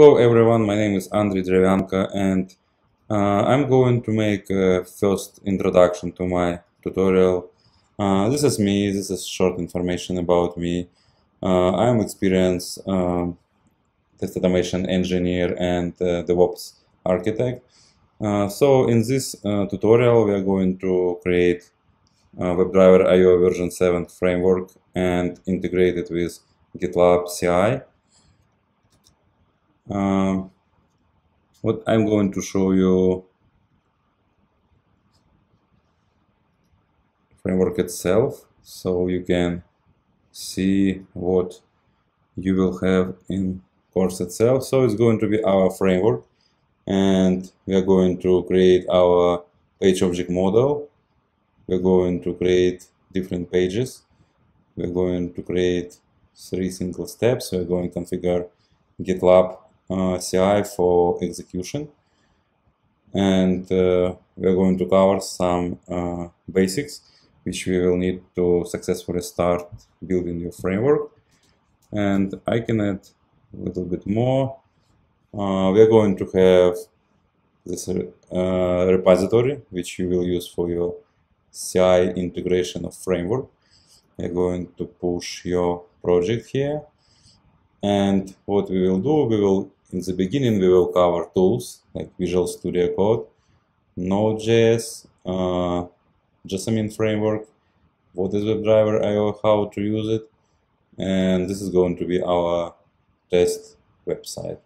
Hello everyone, my name is Andriy Drevianka and uh, I'm going to make a first introduction to my tutorial. Uh, this is me, this is short information about me. Uh, I'm experienced um, test automation engineer and uh, DevOps architect. Uh, so in this uh, tutorial we are going to create WebDriver IO version 7 framework and integrate it with GitLab CI uh, what I'm going to show you framework itself so you can see what you will have in course itself so it's going to be our framework and we are going to create our page object model we're going to create different pages we're going to create three single steps we're going to configure GitLab uh, CI for execution. And uh, we're going to cover some uh, basics which we will need to successfully start building your framework. And I can add a little bit more. Uh, we're going to have this uh, repository, which you will use for your CI integration of framework. We're going to push your project here. And what we will do, we will in the beginning, we will cover tools like Visual Studio Code, Node.js, uh, Jasmine framework, what is WebDriver IO, how to use it, and this is going to be our test website.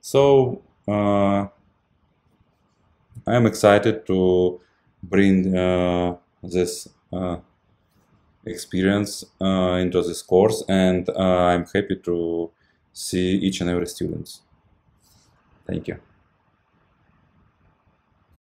So uh, I am excited to bring uh, this uh, experience uh, into this course, and uh, I'm happy to see each and every student. Thank you.